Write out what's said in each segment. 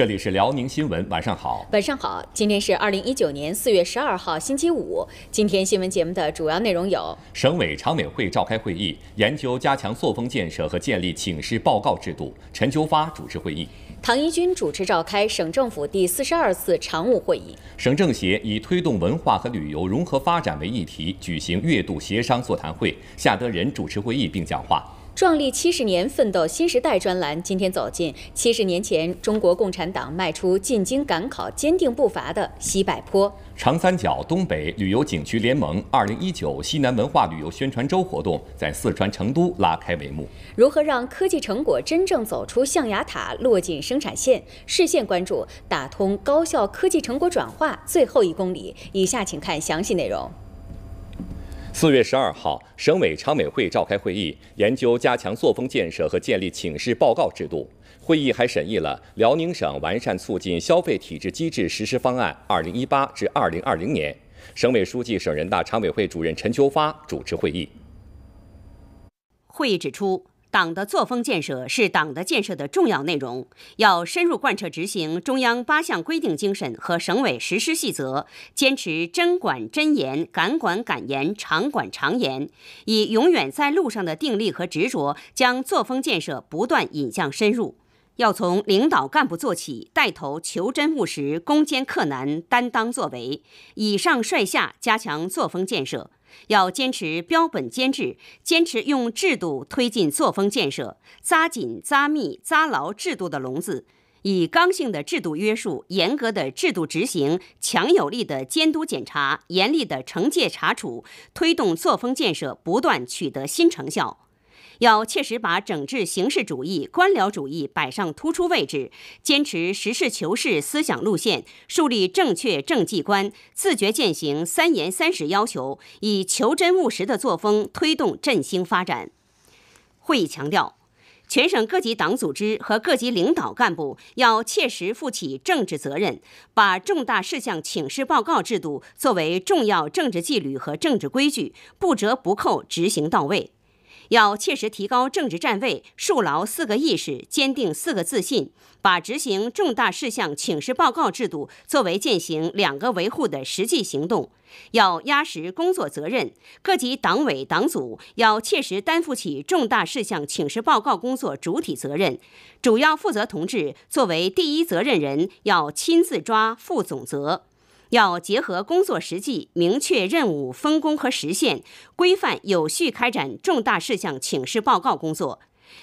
这里是辽宁新闻，晚上好。晚上好，今天是二零一九年四月十二号，星期五。今天新闻节目的主要内容有：省委常委会召开会议，研究加强作风建设和建立请示报告制度。陈秋发主持会议。唐一军主持召开省政府第四十二次常务会议。省政协以推动文化和旅游融合发展为议题举行月度协商座谈会，夏德仁主持会议并讲话。壮丽七十年，奋斗新时代专栏今天走进七十年前中国共产党迈出进京赶考坚定步伐的西柏坡。长三角东北旅游景区联盟二零一九西南文化旅游宣传周活动在四川成都拉开帷幕。如何让科技成果真正走出象牙塔，落进生产线？视线关注打通高校科技成果转化最后一公里。以下请看详细内容。四月十二号，省委常委会召开会议，研究加强作风建设，和建立请示报告制度。会议还审议了《辽宁省完善促进消费体制机制实施方案（二零一八至二零二零年）》。省委书记、省人大常委会主任陈秋发主持会议。会议指出。党的作风建设是党的建设的重要内容，要深入贯彻执行中央八项规定精神和省委实施细则，坚持真管真严、敢管敢严、长管长严，以永远在路上的定力和执着，将作风建设不断引向深入。要从领导干部做起，带头求真务实、攻坚克难、担当作为，以上率下加强作风建设。要坚持标本兼治，坚持用制度推进作风建设，扎紧、扎密、扎牢制度的笼子，以刚性的制度约束、严格的制度执行、强有力的监督检查、严厉的惩戒查处，推动作风建设不断取得新成效。要切实把整治形式主义、官僚主义摆上突出位置，坚持实事求是思想路线，树立正确政绩观，自觉践行“三严三实”要求，以求真务实的作风推动振兴发展。会议强调，全省各级党组织和各级领导干部要切实负起政治责任，把重大事项请示报告制度作为重要政治纪律和政治规矩，不折不扣执行到位。要切实提高政治站位，树牢四个意识，坚定四个自信，把执行重大事项请示报告制度作为践行“两个维护”的实际行动。要压实工作责任，各级党委党组要切实担负起重大事项请示报告工作主体责任，主要负责同志作为第一责任人，要亲自抓、负总责。要结合工作实际，明确任务分工和实现，规范有序开展重大事项请示报告工作。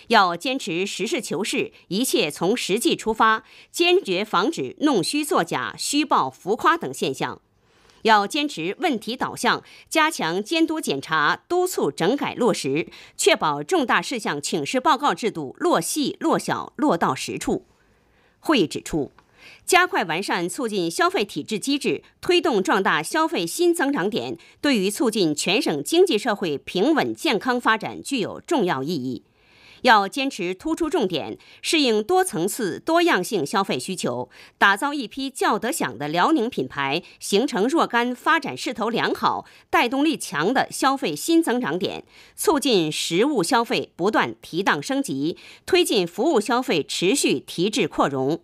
要坚持实事求是，一切从实际出发，坚决防止弄虚作假、虚报浮夸等现象。要坚持问题导向，加强监督检查，督促整改落实，确保重大事项请示报告制度落细、落小、落到实处。会议指出。加快完善促进消费体制机制，推动壮大消费新增长点，对于促进全省经济社会平稳健康发展具有重要意义。要坚持突出重点，适应多层次多样性消费需求，打造一批叫得响的辽宁品牌，形成若干发展势头良好、带动力强的消费新增长点，促进实物消费不断提档升级，推进服务消费持续提质扩容。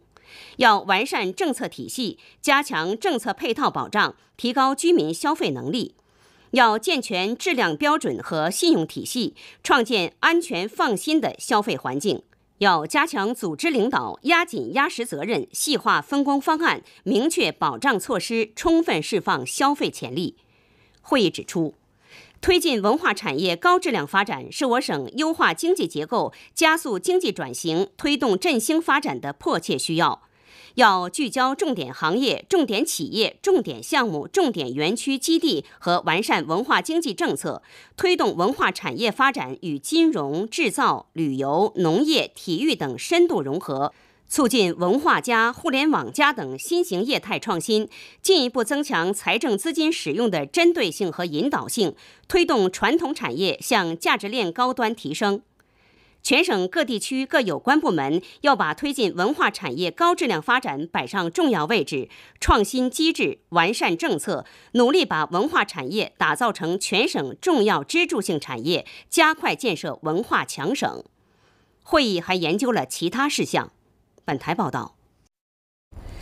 要完善政策体系，加强政策配套保障，提高居民消费能力；要健全质量标准和信用体系，创建安全放心的消费环境；要加强组织领导，压紧压实责任，细化分工方案，明确保障措施，充分释放消费潜力。会议指出。推进文化产业高质量发展，是我省优化经济结构、加速经济转型、推动振兴发展的迫切需要。要聚焦重点行业、重点企业、重点项目、重点园区基地，和完善文化经济政策，推动文化产业发展与金融、制造、旅游、农业、体育等深度融合。促进文化加互联网加等新型业态创新，进一步增强财政资金使用的针对性和引导性，推动传统产业向价值链高端提升。全省各地区各有关部门要把推进文化产业高质量发展摆上重要位置，创新机制，完善政策，努力把文化产业打造成全省重要支柱性产业，加快建设文化强省。会议还研究了其他事项。本台报道。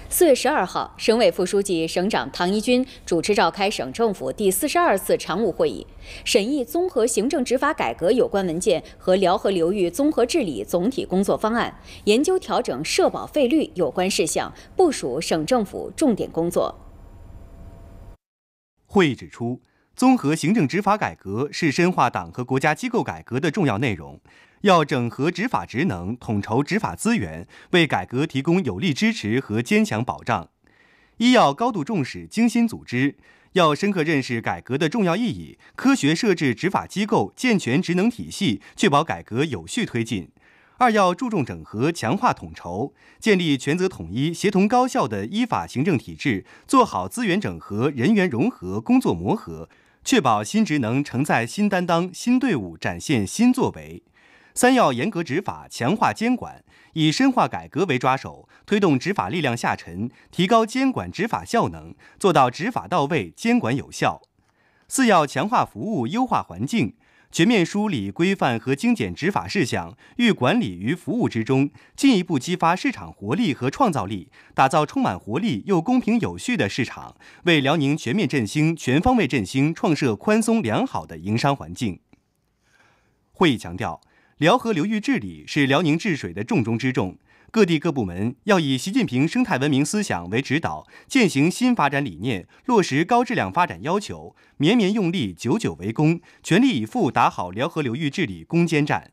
四月十二号，省委副书记、省长唐一军主持召开省政府第四十二次常务会议，审议综合行政执法改革有关文件和辽河流域综合治理总体工作方案，研究调整社保费率有关事项，部署省政府重点工作。会议指出，综合行政执法改革是深化党和国家机构改革的重要内容。要整合执法职能，统筹执法资源，为改革提供有力支持和坚强保障。一要高度重视，精心组织，要深刻认识改革的重要意义，科学设置执法机构，健全职能体系，确保改革有序推进。二要注重整合，强化统筹，建立权责统一、协同高效的依法行政体制，做好资源整合、人员融合、工作磨合，确保新职能承载新担当、新队伍展现新作为。三要严格执法，强化监管，以深化改革为抓手，推动执法力量下沉，提高监管执法效能，做到执法到位、监管有效。四要强化服务，优化环境，全面梳理、规范和精简执法事项，寓管理于服务之中，进一步激发市场活力和创造力，打造充满活力又公平有序的市场，为辽宁全面振兴、全方位振兴创设宽松良好的营商环境。会议强调。辽河流域治理是辽宁治水的重中之重。各地各部门要以习近平生态文明思想为指导，践行新发展理念，落实高质量发展要求，绵绵用力，久久为功，全力以赴打好辽河流域治理攻坚战。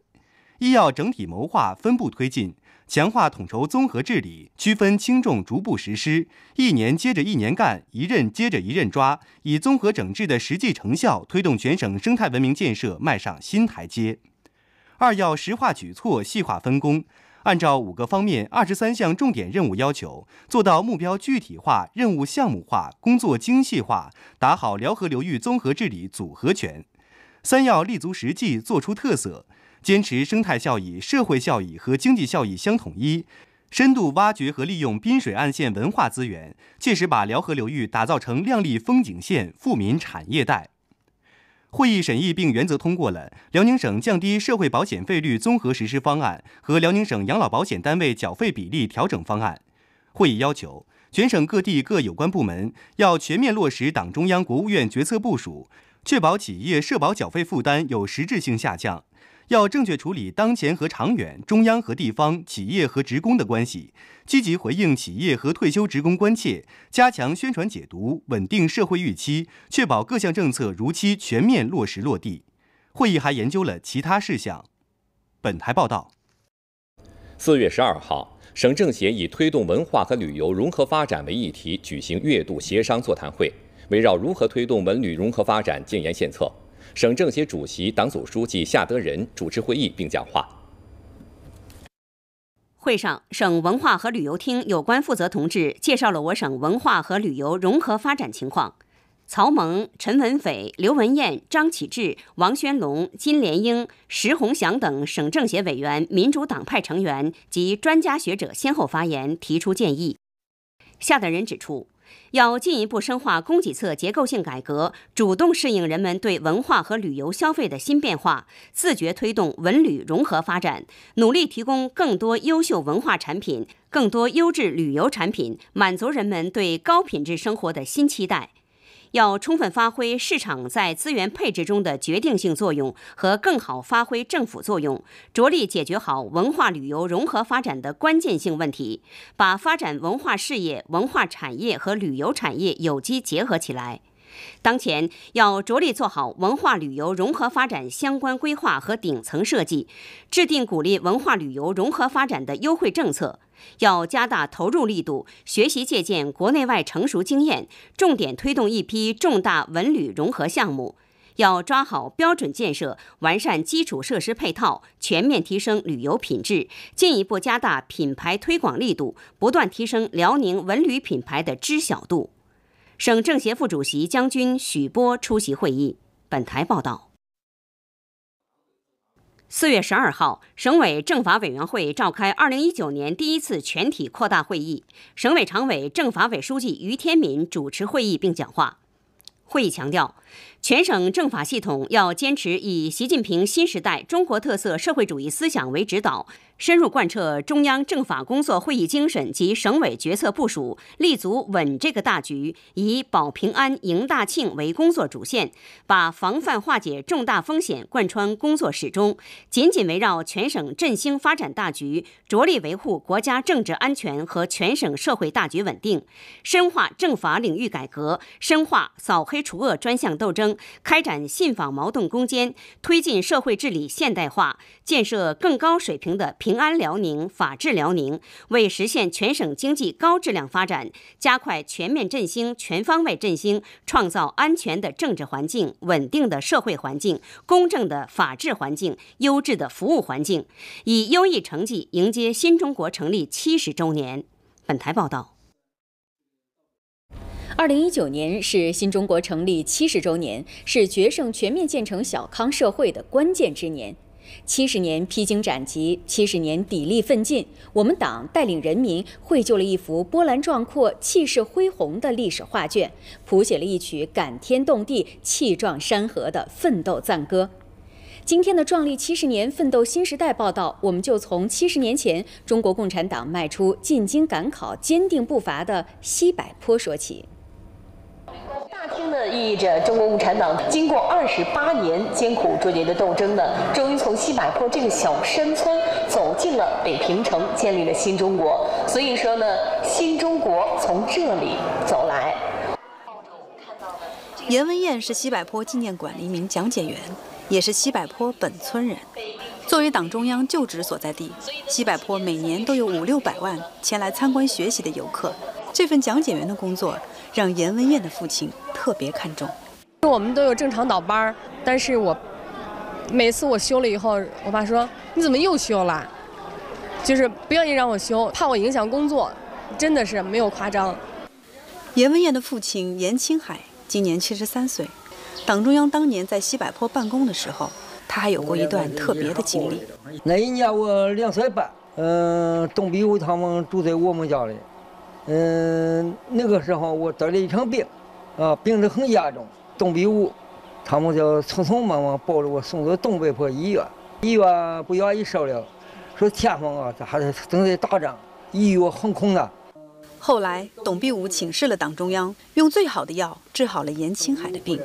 一要整体谋划、分步推进，强化统筹综合治理，区分轻重，逐步实施，一年接着一年干，一任接着一任抓，以综合整治的实际成效，推动全省生态文明建设迈上新台阶。二要实化举措、细化分工，按照五个方面、二十三项重点任务要求，做到目标具体化、任务项目化、工作精细化，打好辽河流域综合治理组合拳。三要立足实际，做出特色，坚持生态效益、社会效益和经济效益相统一，深度挖掘和利用滨水岸线文化资源，切实把辽河流域打造成亮丽风景线、富民产业带。会议审议并原则通过了《辽宁省降低社会保险费率综合实施方案》和《辽宁省养老保险单位缴费比例调整方案》。会议要求，全省各地各有关部门要全面落实党中央、国务院决策部署，确保企业社保缴费负担有实质性下降。要正确处理当前和长远、中央和地方、企业和职工的关系，积极回应企业和退休职工关切，加强宣传解读，稳定社会预期，确保各项政策如期全面落实落地。会议还研究了其他事项。本台报道。四月十二号，省政协以推动文化和旅游融合发展为议题，举行月度协商座谈会，围绕如何推动文旅融合发展建言献策。省政协主席、党组书记夏德仁主持会议并讲话。会上，省文化和旅游厅有关负责同志介绍了我省文化和旅游融合发展情况。曹蒙、陈文斐、刘文艳、张启志、王宣龙、金莲英、石红祥等省政协委员、民主党派成员及专家学者先后发言，提出建议。夏德仁指出。要进一步深化供给侧结构性改革，主动适应人们对文化和旅游消费的新变化，自觉推动文旅融合发展，努力提供更多优秀文化产品、更多优质旅游产品，满足人们对高品质生活的新期待。要充分发挥市场在资源配置中的决定性作用和更好发挥政府作用，着力解决好文化旅游融合发展的关键性问题，把发展文化事业、文化产业和旅游产业有机结合起来。当前要着力做好文化旅游融合发展相关规划和顶层设计，制定鼓励文化旅游融合发展的优惠政策。要加大投入力度，学习借鉴国内外成熟经验，重点推动一批重大文旅融合项目。要抓好标准建设，完善基础设施配套，全面提升旅游品质，进一步加大品牌推广力度，不断提升辽宁文旅品牌的知晓度。省政协副主席、将军许波出席会议。本台报道。四月十二号，省委政法委员会召开二零一九年第一次全体扩大会议，省委常委、政法委书记于天民主持会议并讲话。会议强调，全省政法系统要坚持以习近平新时代中国特色社会主义思想为指导，深入贯彻中央政法工作会议精神及省委决策部署，立足稳这个大局，以保平安、迎大庆为工作主线，把防范化解重大风险贯穿工作始终，紧紧围绕全省振兴发展大局，着力维护国家政治安全和全省社会大局稳定，深化政法领域改革，深化扫黑除恶专项斗争，开展信访矛盾攻坚，推进社会治理现代化，建设更高水平的平安辽宁、法治辽宁，为实现全省经济高质量发展，加快全面振兴、全方位振兴，创造安全的政治环境、稳定的社会环境、公正的法治环境、优质的服务环境，以优异成绩迎接新中国成立七十周年。本台报道。二零一九年是新中国成立七十周年，是决胜全面建成小康社会的关键之年。七十年披荆斩棘，七十年砥砺奋进，我们党带领人民绘就了一幅波澜壮阔、气势恢宏的历史画卷，谱写了一曲感天动地、气壮山河的奋斗赞歌。今天的“壮丽七十年，奋斗新时代”报道，我们就从七十年前中国共产党迈出进京赶考、坚定步伐的西柏坡说起。大厅呢，寓意着中国共产党经过二十八年艰苦卓绝的斗争呢，终于从西柏坡这个小山村走进了北平城，建立了新中国。所以说呢，新中国从这里走来。闫文艳是西柏坡纪念馆的一名讲解员，也是西柏坡本村人。作为党中央旧址所在地，西柏坡每年都有五六百万前来参观学习的游客。这份讲解员的工作。让严文艳的父亲特别看重。我们都有正常倒班儿，但是我每次我休了以后，我爸说：“你怎么又休了？”就是不愿意让我休，怕我影响工作，真的是没有夸张。严文艳的父亲严青海今年七十三岁。党中央当年在西柏坡办公的时候，他还有过一段特别的经历。那一年我两岁半，嗯，董必武他们住在我们家里。嗯，那个时候我得了一场病，啊，病得很严重，董必武，他们就匆匆忙忙抱着我送到东北坡医院，医院不愿意收了，说前方啊，这还在正在打仗，医药很困难。后来，董必武请示了党中央，用最好的药治好了严青海的病。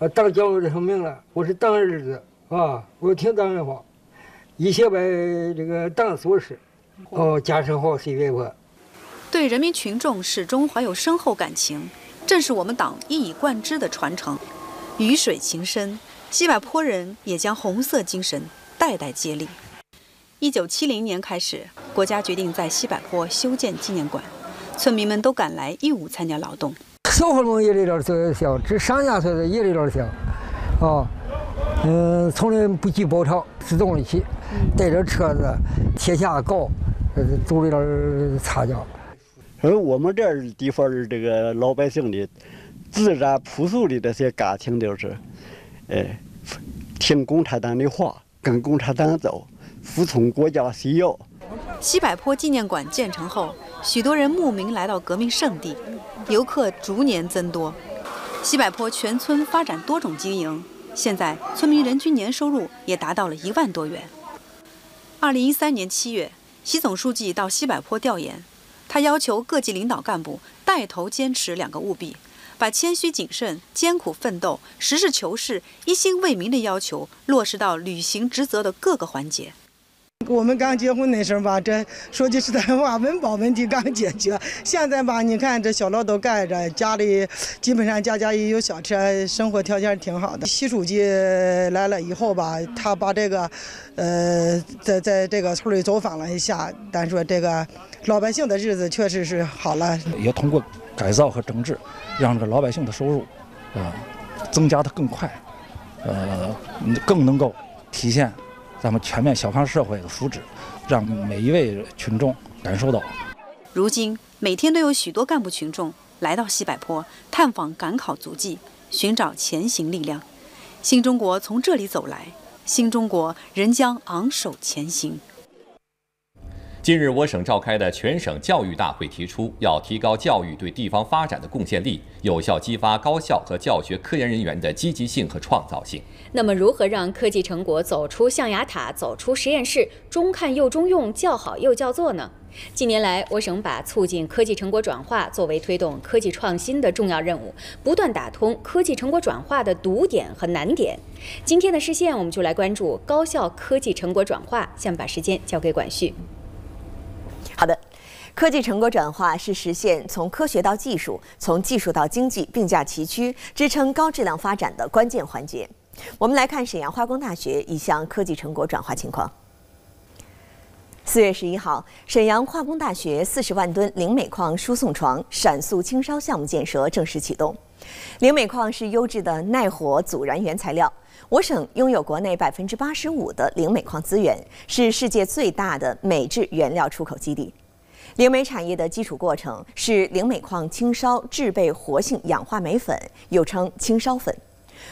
啊，党中这任命了，我是党儿子啊，我听党的话，一切为这个党做事。哦，家事好，谁管我？对人民群众始终怀有深厚感情，正是我们党一以贯之的传承。鱼水情深，西柏坡人也将红色精神代代接力。一九七零年开始，国家决定在西柏坡修建纪念馆，村民们都赶来义务参加劳动。小孩们也来这儿做小，这商家做的也来这儿小。啊，嗯，从来不寄包场，自动的去，带着车子、铁下告，呃，走这儿擦脚。而我们这儿地方儿，这个老百姓的自然朴素的这些感情，就是，哎，听共产党的话，跟共产党走，服从国家需要。西柏坡纪念馆建成后，许多人慕名来到革命圣地，游客逐年增多。西柏坡全村发展多种经营，现在村民人均年收入也达到了一万多元。二零一三年七月，习总书记到西柏坡调研。他要求各级领导干部带头坚持“两个务必”，把谦虚谨慎、艰苦奋斗、实事求是、一心为民的要求落实到履行职责的各个环节。我们刚结婚那时候吧，这说句实在话，温饱问题刚解决。现在吧，你看这小楼都盖着，家里基本上家家也有小车，生活条件挺好的。习书记来了以后吧，他把这个，呃，在在这个村里走访了一下，咱说这个老百姓的日子确实是好了。也通过改造和整治，让这老百姓的收入啊增加的更快，呃，更能够体现。们全面小康社会的福祉，让每一位群众感受到。如今，每天都有许多干部群众来到西柏坡，探访赶考足迹，寻找前行力量。新中国从这里走来，新中国仍将昂首前行。近日，我省召开的全省教育大会提出，要提高教育对地方发展的贡献力，有效激发高校和教学科研人员的积极性和创造性。那么，如何让科技成果走出象牙塔、走出实验室，中看又中用，叫好又叫座呢？近年来，我省把促进科技成果转化作为推动科技创新的重要任务，不断打通科技成果转化的堵点和难点。今天的视线，我们就来关注高校科技成果转化。下面，把时间交给管旭。好的，科技成果转化是实现从科学到技术、从技术到经济并驾齐驱、支撑高质量发展的关键环节。我们来看沈阳化工大学一项科技成果转化情况。四月十一号，沈阳化工大学四十万吨磷镁矿输送床闪速轻烧项目建设正式启动。菱镁矿是优质的耐火阻燃原材料。我省拥有国内百分之八十五的菱镁矿资源，是世界最大的镁质原料出口基地。菱镁产业的基础过程是菱镁矿轻烧制备活性氧化镁粉，又称轻烧粉。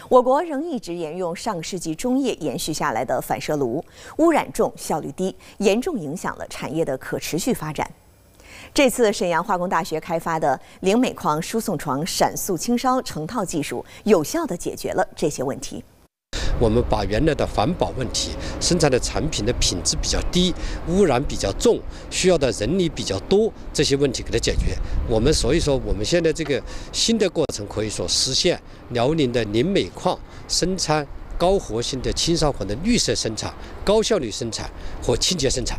我国仍一直沿用上世纪中叶延续下来的反射炉，污染重、效率低，严重影响了产业的可持续发展。这次沈阳化工大学开发的磷镁矿输送床闪速轻烧成套技术，有效地解决了这些问题。我们把原来的环保问题、生产的产品的品质比较低、污染比较重、需要的人力比较多这些问题给它解决。我们所以说我们现在这个新的过程可以说实现辽宁的磷镁矿生产高活性的轻烧矿的绿色生产、高效率生产和清洁生产。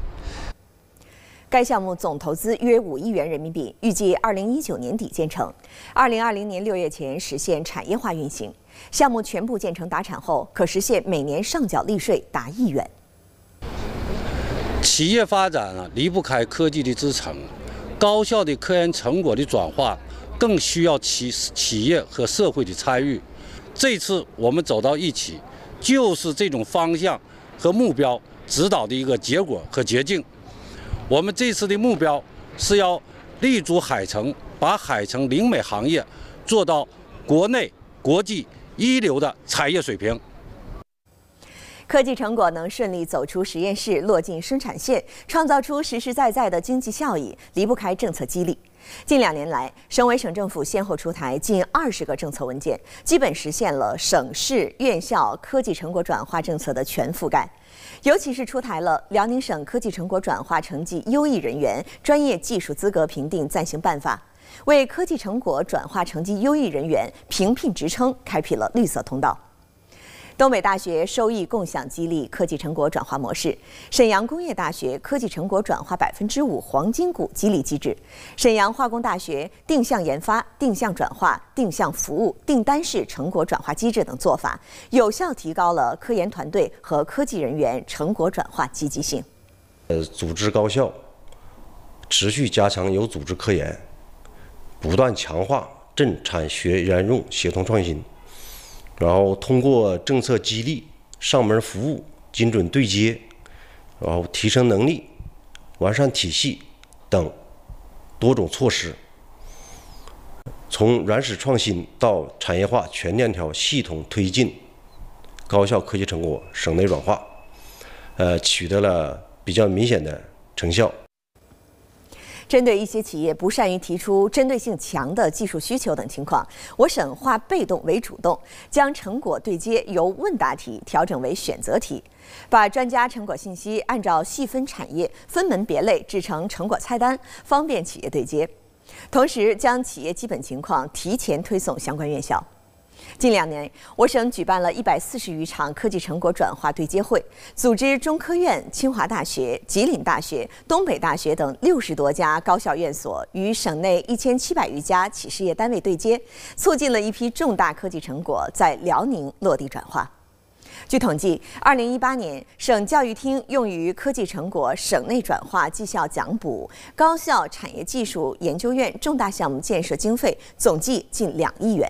该项目总投资约五亿元人民币，预计二零一九年底建成，二零二零年六月前实现产业化运行。项目全部建成达产后，可实现每年上缴利税达亿元。企业发展啊，离不开科技的支撑，高效的科研成果的转化，更需要企企业和社会的参与。这次我们走到一起，就是这种方向和目标指导的一个结果和捷径。我们这次的目标是要立足海城，把海城灵美行业做到国内国际一流的产业水平。科技成果能顺利走出实验室，落进生产线，创造出实实在在的经济效益，离不开政策激励。近两年来，省委省政府先后出台近二十个政策文件，基本实现了省市院校科技成果转化政策的全覆盖。尤其是出台了《辽宁省科技成果转化成绩优异人员专业技术资格评定暂行办法》，为科技成果转化成绩优异人员评聘职称开辟了绿色通道。东北大学收益共享激励科技成果转化模式，沈阳工业大学科技成果转化百分之五黄金股激励机制，沈阳化工大学定向研发、定向转化、定向服务、订单式成果转化机制等做法，有效提高了科研团队和科技人员成果转化积极性。呃，组织高校持续加强有组织科研，不断强化政产学研用协同创新。然后通过政策激励、上门服务、精准对接、然后提升能力、完善体系等多种措施，从原始创新到产业化全链条系统推进，高效科技成果省内软化，呃，取得了比较明显的成效。针对一些企业不善于提出针对性强的技术需求等情况，我省化被动为主动，将成果对接由问答题调整为选择题，把专家成果信息按照细分产业分门别类制成成果菜单，方便企业对接，同时将企业基本情况提前推送相关院校。近两年，我省举办了一百四十余场科技成果转化对接会，组织中科院、清华大学、吉林大学、东北大学等六十多家高校院所与省内一千七百余家企事业单位对接，促进了一批重大科技成果在辽宁落地转化。据统计，二零一八年，省教育厅用于科技成果省内转化绩效奖补、高校产业技术研究院重大项目建设经费总计近两亿元。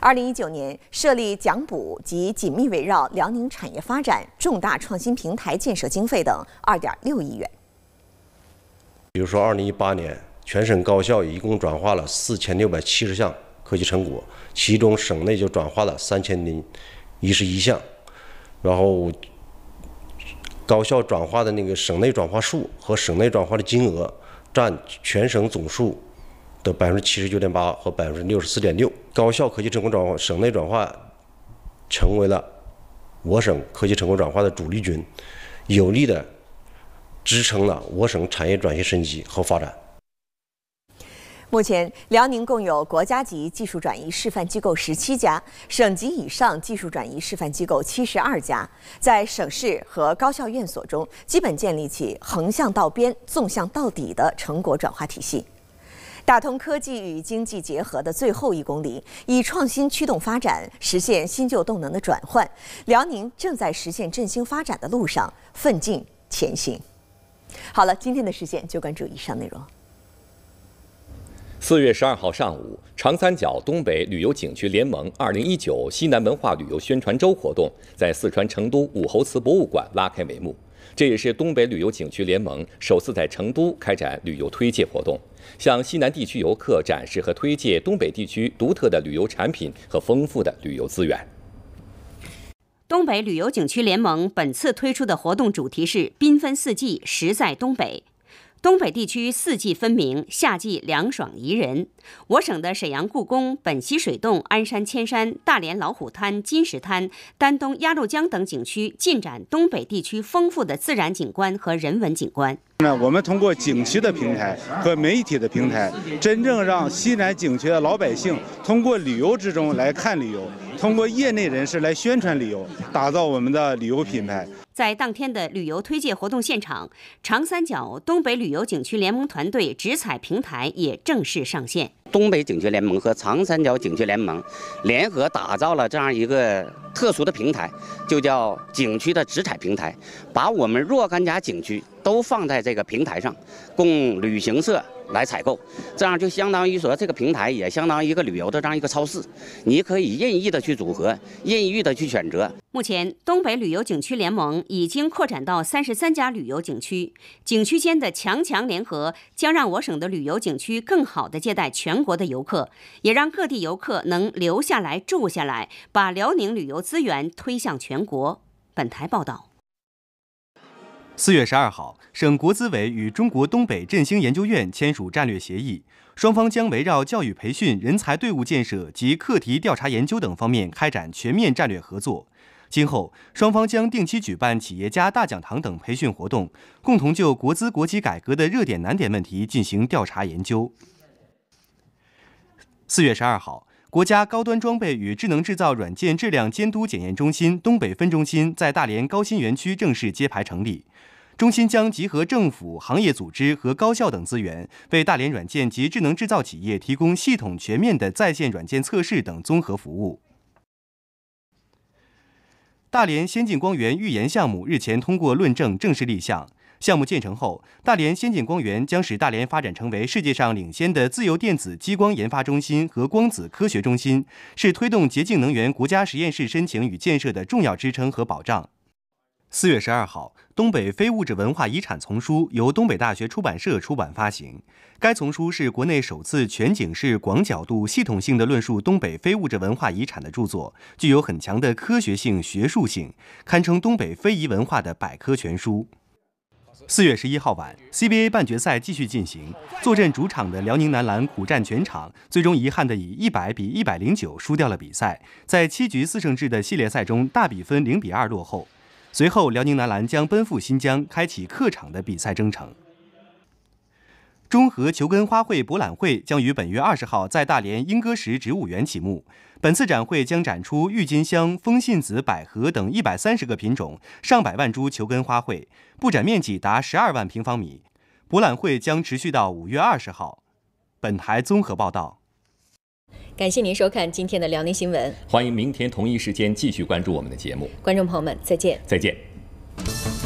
二零一九年设立奖补及紧密围绕辽宁产业发展重大创新平台建设经费等二点六亿元。比如说，二零一八年全省高校一共转化了四千六百七十项科技成果，其中省内就转化了三千零一十一项。然后，高校转化的那个省内转化数和省内转化的金额占全省总数。的百分之七十九点八和百分之六十四点六，高校科技成果转化省内转化成为了我省科技成果转化的主力军，有力的支撑了我省产业转型升级和发展。目前，辽宁共有国家级技术转移示范机构十七家，省级以上技术转移示范机构七十二家，在省市和高校院所中，基本建立起横向到边、纵向到底的成果转化体系。打通科技与经济结合的最后一公里，以创新驱动发展，实现新旧动能的转换。辽宁正在实现振兴发展的路上奋进前行。好了，今天的视线就关注以上内容。四月十二号上午，长三角东北旅游景区联盟二零一九西南文化旅游宣传周活动在四川成都武侯祠博物馆拉开帷幕。这也是东北旅游景区联盟首次在成都开展旅游推介活动，向西南地区游客展示和推介东北地区独特的旅游产品和丰富的旅游资源。东北旅游景区联盟本次推出的活动主题是“缤纷四季，实在东北”。东北地区四季分明，夏季凉爽宜人。我省的沈阳故宫、本溪水洞、鞍山千山、大连老虎滩、金石滩、丹东鸭绿江等景区，尽展东北地区丰富的自然景观和人文景观。那我们通过景区的平台和媒体的平台，真正让西南景区的老百姓通过旅游之中来看旅游，通过业内人士来宣传旅游，打造我们的旅游品牌。在当天的旅游推介活动现场，长三角东北旅游景区联盟团队直采平台也正式上线。东北景区联盟和长三角景区联盟联合打造了这样一个。特殊的平台就叫景区的直采平台，把我们若干家景区都放在这个平台上，供旅行社。来采购，这样就相当于说这个平台也相当于一个旅游的这样一个超市，你可以任意的去组合，任意的去选择。目前，东北旅游景区联盟已经扩展到三十三家旅游景区，景区间的强强联合将让我省的旅游景区更好的接待全国的游客，也让各地游客能留下来住下来，把辽宁旅游资源推向全国。本台报道。四月十二号，省国资委与中国东北振兴研究院签署战略协议，双方将围绕教育培训、人才队伍建设及课题调查研究等方面开展全面战略合作。今后，双方将定期举办企业家大讲堂等培训活动，共同就国资国企改革的热点难点问题进行调查研究。四月十二号，国家高端装备与智能制造软件质量监督检验中心东北分中心在大连高新园区正式揭牌成立。中心将集合政府、行业组织和高校等资源，为大连软件及智能制造企业提供系统、全面的在线软件测试等综合服务。大连先进光源预研项目日前通过论证，正式立项。项目建成后，大连先进光源将使大连发展成为世界上领先的自由电子激光研发中心和光子科学中心，是推动洁净能源国家实验室申请与建设的重要支撑和保障。四月十二号，《东北非物质文化遗产丛书》由东北大学出版社出版发行。该丛书是国内首次全景式、广角度、系统性的论述东北非物质文化遗产的著作，具有很强的科学性、学术性，堪称东北非遗文化的百科全书。四月十一号晚，CBA 半决赛继续进行，坐镇主场的辽宁男篮苦战全场，最终遗憾的以一百比一百零九输掉了比赛，在七局四胜制的系列赛中，大比分零比二落后。随后，辽宁男篮将奔赴新疆，开启客场的比赛征程。中和球根花卉博览会将于本月二十号在大连英歌石植物园启幕。本次展会将展出郁金香、风信子、百合等一百三十个品种、上百万株球根花卉，布展面积达十二万平方米。博览会将持续到五月二十号。本台综合报道。感谢您收看今天的辽宁新闻，欢迎明天同一时间继续关注我们的节目。观众朋友们，再见！再见。